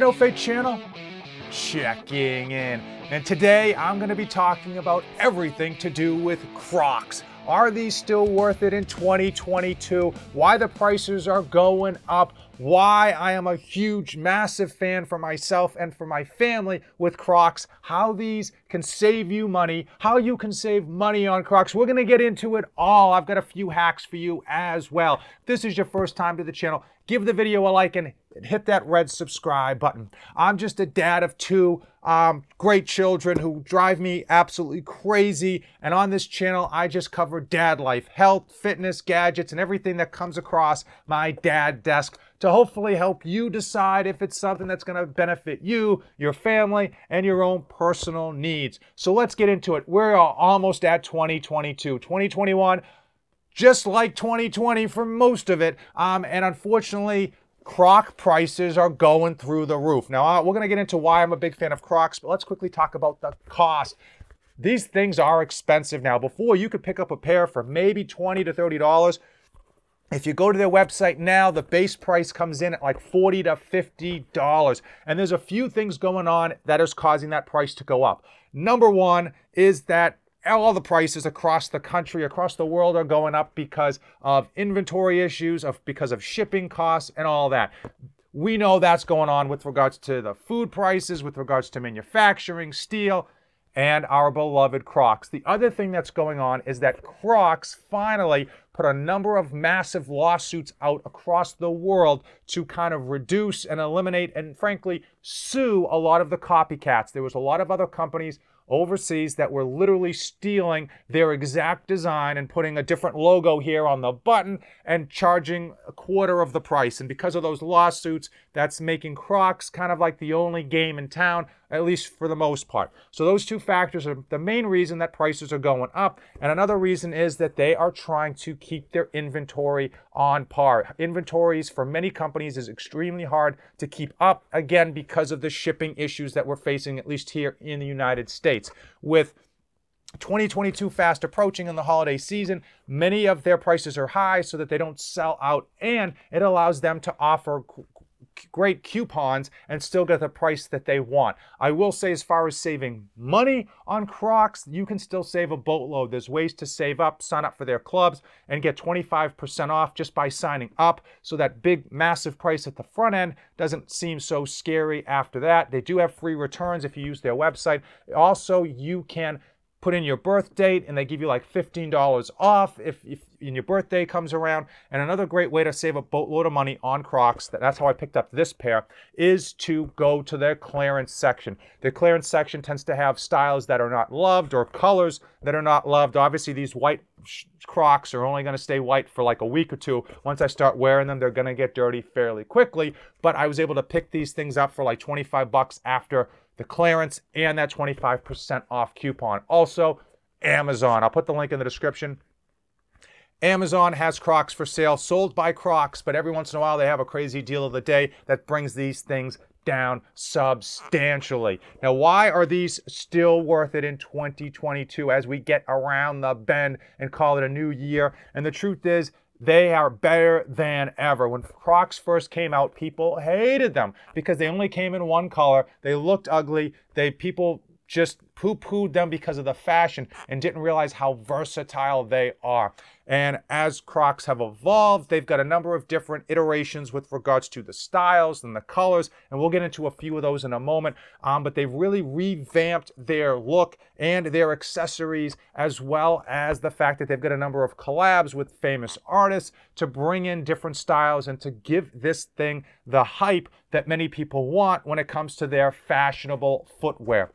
No Faith channel, checking in. And today I'm going to be talking about everything to do with Crocs. Are these still worth it in 2022? Why the prices are going up? Why I am a huge, massive fan for myself and for my family with Crocs. How these can save you money. How you can save money on Crocs. We're going to get into it all. I've got a few hacks for you as well. If this is your first time to the channel, give the video a like and hit that red subscribe button. I'm just a dad of two um, great children who drive me absolutely crazy. And on this channel, I just cover dad life, health, fitness, gadgets, and everything that comes across my dad desk to hopefully help you decide if it's something that's going to benefit you, your family, and your own personal needs. So let's get into it. We are almost at 2022, 2021 just like 2020 for most of it. Um, and unfortunately, Croc prices are going through the roof. Now, uh, we're going to get into why I'm a big fan of Crocs, but let's quickly talk about the cost. These things are expensive now. Before, you could pick up a pair for maybe 20 to $30. If you go to their website now, the base price comes in at like 40 to $50. And there's a few things going on that is causing that price to go up. Number one is that all the prices across the country, across the world are going up because of inventory issues, of because of shipping costs and all that. We know that's going on with regards to the food prices, with regards to manufacturing, steel, and our beloved Crocs. The other thing that's going on is that Crocs finally put a number of massive lawsuits out across the world to kind of reduce and eliminate and frankly sue a lot of the copycats. There was a lot of other companies overseas that were literally stealing their exact design and putting a different logo here on the button and charging a quarter of the price. And because of those lawsuits, that's making Crocs kind of like the only game in town at least for the most part. So those two factors are the main reason that prices are going up. And another reason is that they are trying to keep their inventory on par. Inventories for many companies is extremely hard to keep up, again, because of the shipping issues that we're facing, at least here in the United States, with 2022 fast approaching in the holiday season. Many of their prices are high so that they don't sell out, and it allows them to offer great coupons and still get the price that they want. I will say, as far as saving money on Crocs, you can still save a boatload. There's ways to save up, sign up for their clubs, and get 25% off just by signing up. So that big, massive price at the front end doesn't seem so scary after that. They do have free returns if you use their website. Also, you can put in your birth date and they give you like $15 off if, if your birthday comes around. And another great way to save a boatload of money on Crocs, that's how I picked up this pair, is to go to their clearance section. The clearance section tends to have styles that are not loved or colors that are not loved. Obviously, these white Crocs are only going to stay white for like a week or two. Once I start wearing them, they're going to get dirty fairly quickly. But I was able to pick these things up for like 25 bucks after the clearance, and that 25% off coupon. Also, Amazon. I'll put the link in the description. Amazon has Crocs for sale, sold by Crocs, but every once in a while they have a crazy deal of the day that brings these things down substantially. Now, why are these still worth it in 2022 as we get around the bend and call it a new year? And the truth is, they are better than ever. When Crocs first came out, people hated them because they only came in one color. They looked ugly. They people just poo pooed them because of the fashion and didn't realize how versatile they are. And as Crocs have evolved, they've got a number of different iterations with regards to the styles and the colors, and we'll get into a few of those in a moment. Um, but they've really revamped their look and their accessories, as well as the fact that they've got a number of collabs with famous artists to bring in different styles and to give this thing the hype that many people want when it comes to their fashionable footwear.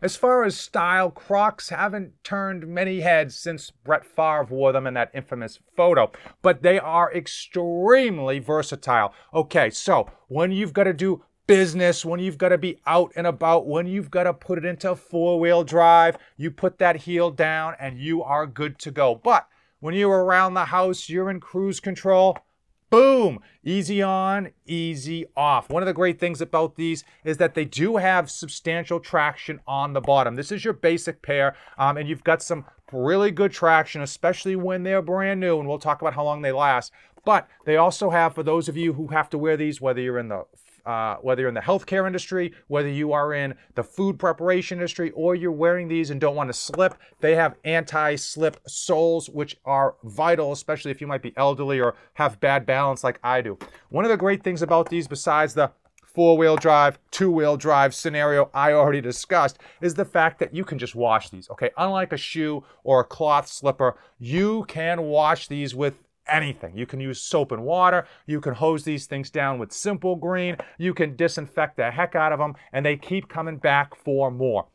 As far as style, Crocs haven't turned many heads since Brett Favre wore them in that infamous photo, but they are extremely versatile. Okay, so when you've got to do business, when you've got to be out and about, when you've got to put it into four wheel drive, you put that heel down and you are good to go. But when you're around the house, you're in cruise control, Boom! Easy on, easy off. One of the great things about these is that they do have substantial traction on the bottom. This is your basic pair, um, and you've got some really good traction, especially when they're brand new, and we'll talk about how long they last. But they also have, for those of you who have to wear these, whether you're in the uh, whether you're in the healthcare industry, whether you are in the food preparation industry, or you're wearing these and don't want to slip, they have anti slip soles, which are vital, especially if you might be elderly or have bad balance like I do. One of the great things about these, besides the four wheel drive, two wheel drive scenario I already discussed is the fact that you can just wash these, okay? Unlike a shoe or a cloth slipper, you can wash these with anything. You can use soap and water. You can hose these things down with simple green. You can disinfect the heck out of them, and they keep coming back for more.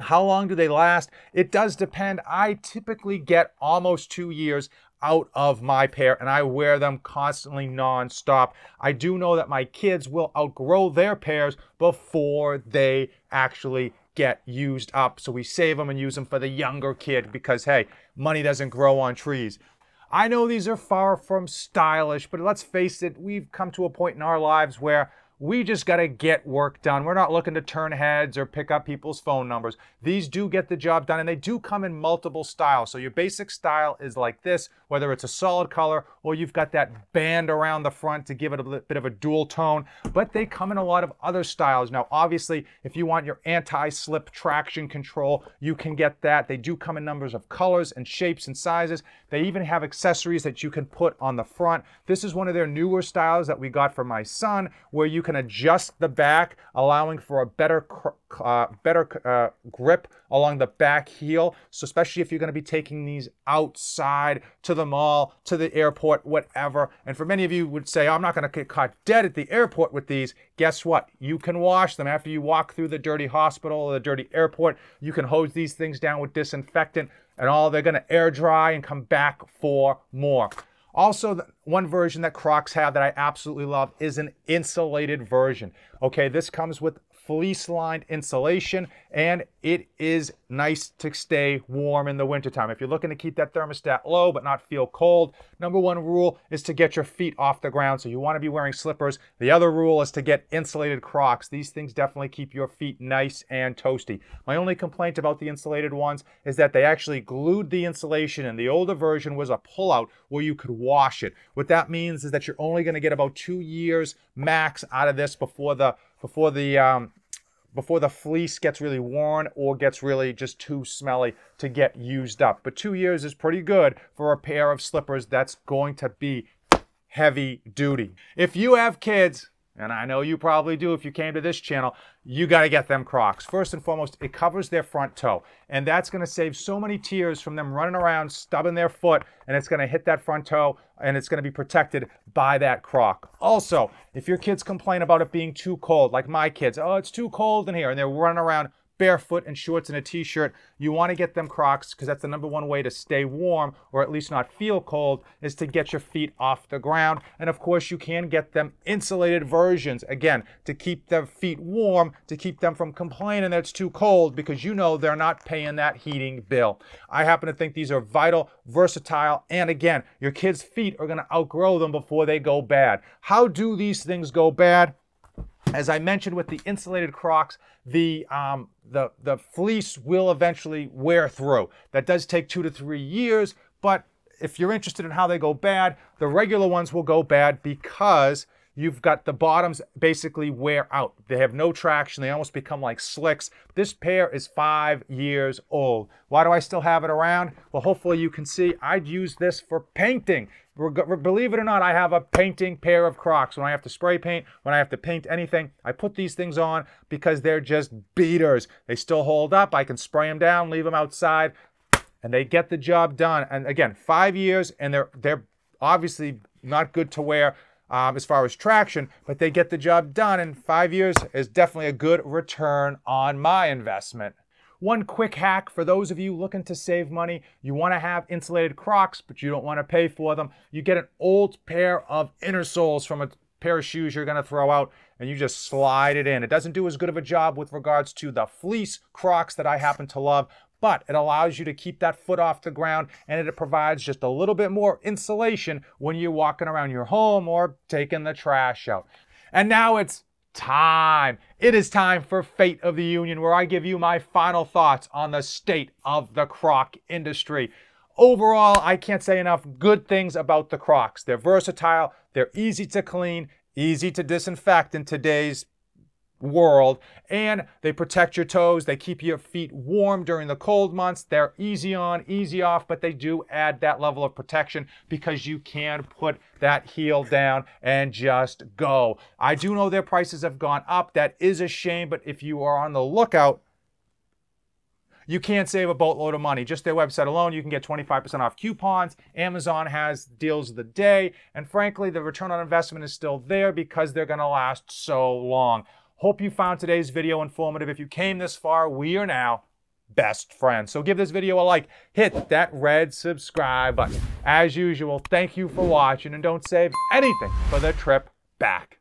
How long do they last? It does depend. I typically get almost two years out of my pair and I wear them constantly non-stop. I do know that my kids will outgrow their pairs before they actually get used up. So we save them and use them for the younger kid because, hey, money doesn't grow on trees. I know these are far from stylish, but let's face it, we've come to a point in our lives where we just got to get work done. We're not looking to turn heads or pick up people's phone numbers. These do get the job done and they do come in multiple styles. So your basic style is like this, whether it's a solid color or you've got that band around the front to give it a bit of a dual tone, but they come in a lot of other styles. Now, obviously, if you want your anti-slip traction control, you can get that. They do come in numbers of colors and shapes and sizes. They even have accessories that you can put on the front. This is one of their newer styles that we got for my son where you can adjust the back, allowing for a better, uh, better uh, grip along the back heel. So especially if you're going to be taking these outside to the mall, to the airport, whatever. And for many of you would say, oh, I'm not going to get caught dead at the airport with these. Guess what? You can wash them after you walk through the dirty hospital or the dirty airport. You can hose these things down with disinfectant and all. They're going to air dry and come back for more. Also, one version that Crocs have that I absolutely love is an insulated version. Okay, this comes with fleece lined insulation and it is nice to stay warm in the wintertime. If you're looking to keep that thermostat low but not feel cold, number one rule is to get your feet off the ground. So you want to be wearing slippers. The other rule is to get insulated Crocs. These things definitely keep your feet nice and toasty. My only complaint about the insulated ones is that they actually glued the insulation and the older version was a pullout where you could wash it. What that means is that you're only going to get about two years max out of this before the before the um, before the fleece gets really worn or gets really just too smelly to get used up. But two years is pretty good for a pair of slippers that's going to be heavy duty. If you have kids, and I know you probably do if you came to this channel, you got to get them Crocs. First and foremost, it covers their front toe, and that's going to save so many tears from them running around, stubbing their foot, and it's going to hit that front toe, and it's going to be protected by that Croc. Also, if your kids complain about it being too cold, like my kids, oh, it's too cold in here, and they're running around, barefoot and shorts and a t-shirt. You want to get them Crocs because that's the number one way to stay warm or at least not feel cold is to get your feet off the ground. And of course, you can get them insulated versions again to keep their feet warm, to keep them from complaining that it's too cold because you know they're not paying that heating bill. I happen to think these are vital, versatile, and again, your kids' feet are going to outgrow them before they go bad. How do these things go bad? As I mentioned with the insulated Crocs, the, um, the, the fleece will eventually wear through. That does take two to three years, but if you're interested in how they go bad, the regular ones will go bad because you've got the bottoms basically wear out. They have no traction. They almost become like slicks. This pair is five years old. Why do I still have it around? Well, hopefully you can see I'd use this for painting. Believe it or not, I have a painting pair of Crocs. When I have to spray paint, when I have to paint anything, I put these things on because they're just beaters. They still hold up. I can spray them down, leave them outside, and they get the job done. And again, five years, and they're they're obviously not good to wear um, as far as traction, but they get the job done. And five years is definitely a good return on my investment. One quick hack for those of you looking to save money, you want to have insulated Crocs, but you don't want to pay for them. You get an old pair of inner soles from a pair of shoes you're going to throw out and you just slide it in. It doesn't do as good of a job with regards to the fleece Crocs that I happen to love, but it allows you to keep that foot off the ground and it provides just a little bit more insulation when you're walking around your home or taking the trash out. And now it's time. It is time for Fate of the Union, where I give you my final thoughts on the state of the croc industry. Overall, I can't say enough good things about the crocs. They're versatile, they're easy to clean, easy to disinfect in today's world and they protect your toes they keep your feet warm during the cold months they're easy on easy off but they do add that level of protection because you can put that heel down and just go i do know their prices have gone up that is a shame but if you are on the lookout you can't save a boatload of money. Just their website alone, you can get 25% off coupons. Amazon has deals of the day. And frankly, the return on investment is still there because they're going to last so long. Hope you found today's video informative. If you came this far, we are now best friends. So give this video a like, hit that red subscribe button. As usual, thank you for watching and don't save anything for the trip back.